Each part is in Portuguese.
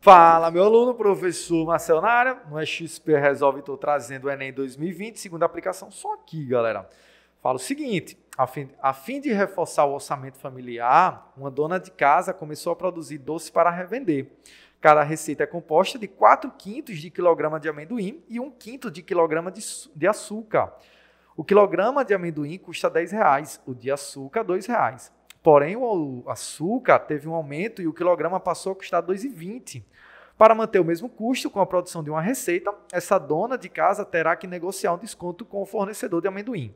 Fala, meu aluno, professor Marcelo na área. No XP Resolve, estou trazendo o Enem 2020, segunda aplicação, só aqui, galera. Fala o seguinte: a fim, a fim de reforçar o orçamento familiar, uma dona de casa começou a produzir doce para revender. Cada receita é composta de 4 quintos de quilograma de amendoim e 1 quinto de quilograma de, de açúcar. O quilograma de amendoim custa 10 reais, o de açúcar, 2 reais. Porém, o açúcar teve um aumento e o quilograma passou a custar 2,20. Para manter o mesmo custo com a produção de uma receita, essa dona de casa terá que negociar um desconto com o fornecedor de amendoim.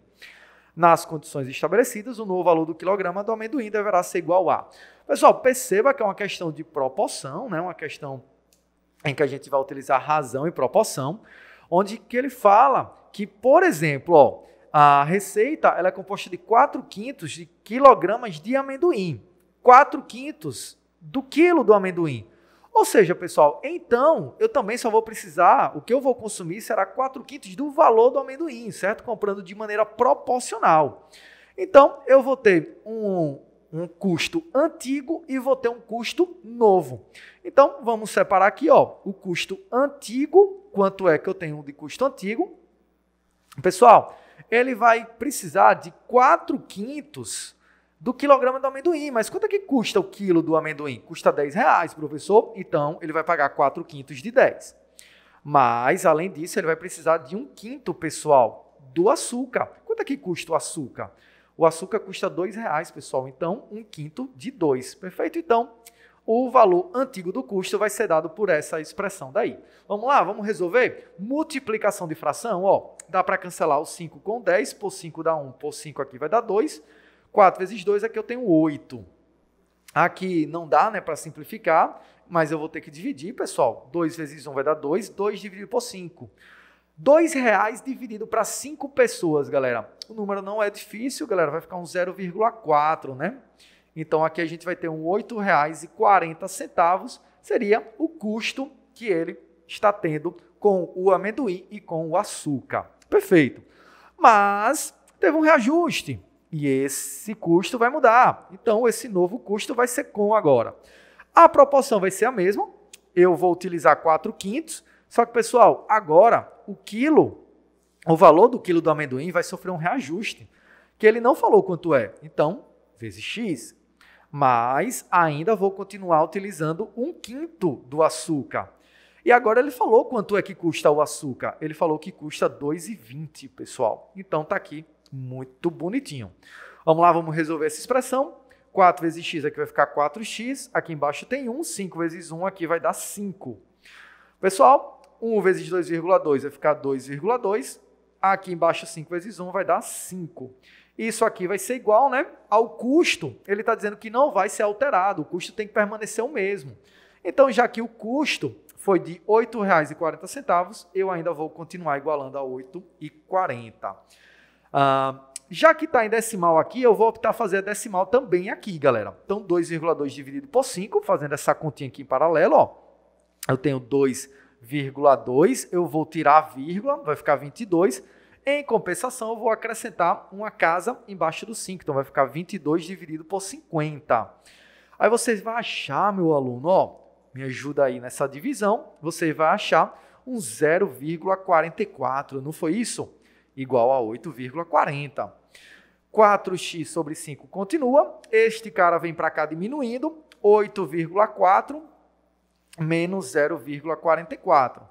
Nas condições estabelecidas, o novo valor do quilograma do amendoim deverá ser igual a. Pessoal, perceba que é uma questão de proporção, né? uma questão em que a gente vai utilizar razão e proporção, onde que ele fala que, por exemplo, ó, a receita ela é composta de 4 quintos de quilogramas de amendoim. 4 quintos do quilo do amendoim. Ou seja, pessoal, então eu também só vou precisar, o que eu vou consumir será 4 quintos do valor do amendoim, certo? Comprando de maneira proporcional. Então, eu vou ter um, um custo antigo e vou ter um custo novo. Então, vamos separar aqui, ó, o custo antigo, quanto é que eu tenho de custo antigo? Pessoal, ele vai precisar de 4 quintos do quilograma do amendoim. Mas quanto é que custa o quilo do amendoim? Custa 10 reais, professor. Então, ele vai pagar 4 quintos de 10. Mas, além disso, ele vai precisar de um quinto, pessoal, do açúcar. Quanto é que custa o açúcar? O açúcar custa 2 reais, pessoal. Então, um quinto de dois. Perfeito? Então, o valor antigo do custo vai ser dado por essa expressão daí. Vamos lá, vamos resolver? Multiplicação de fração, ó, dá para cancelar o 5 com 10, por 5 dá 1, por 5 aqui vai dar 2, 4 vezes 2 aqui eu tenho 8. Aqui não dá, né, para simplificar, mas eu vou ter que dividir, pessoal. 2 vezes 1 vai dar 2, 2 dividido por 5. 2 reais dividido para 5 pessoas, galera. O número não é difícil, galera, vai ficar um 0,4, né? Então aqui a gente vai ter um R$ 8,40, seria o custo que ele está tendo com o amendoim e com o açúcar. Perfeito. Mas teve um reajuste e esse custo vai mudar. Então esse novo custo vai ser com agora. A proporção vai ser a mesma. Eu vou utilizar 4 quintos. Só que, pessoal, agora o quilo, o valor do quilo do amendoim vai sofrer um reajuste, que ele não falou quanto é. Então, vezes X mas ainda vou continuar utilizando um quinto do açúcar. E agora ele falou quanto é que custa o açúcar. Ele falou que custa 2,20, pessoal. Então tá aqui muito bonitinho. Vamos lá, vamos resolver essa expressão. 4 vezes x aqui vai ficar 4x, aqui embaixo tem 1, 5 vezes 1 aqui vai dar 5. Pessoal, 1 vezes 2,2 vai ficar 2,2, aqui embaixo 5 vezes 1 vai dar 5. Isso aqui vai ser igual né, ao custo. Ele está dizendo que não vai ser alterado, o custo tem que permanecer o mesmo. Então, já que o custo foi de R$ 8,40, eu ainda vou continuar igualando a R$ 8,40. Ah, já que está em decimal aqui, eu vou optar fazer a decimal também aqui, galera. Então, 2,2 dividido por 5, fazendo essa continha aqui em paralelo, ó. Eu tenho 2,2, eu vou tirar a vírgula, vai ficar 22 em compensação, eu vou acrescentar uma casa embaixo do 5, então vai ficar 22 dividido por 50. Aí vocês vão achar, meu aluno, ó, me ajuda aí nessa divisão, você vai achar um 0,44, não foi isso? Igual a 8,40. 4x sobre 5 continua, este cara vem para cá diminuindo, 8,4 menos 0,44.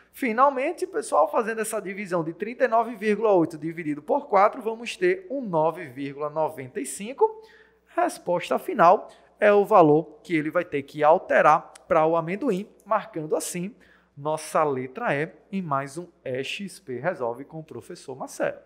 Finalmente, pessoal, fazendo essa divisão de 39,8 dividido por 4, vamos ter um 9,95. Resposta final é o valor que ele vai ter que alterar para o amendoim, marcando assim nossa letra E em mais um EXP Resolve com o professor Marcelo.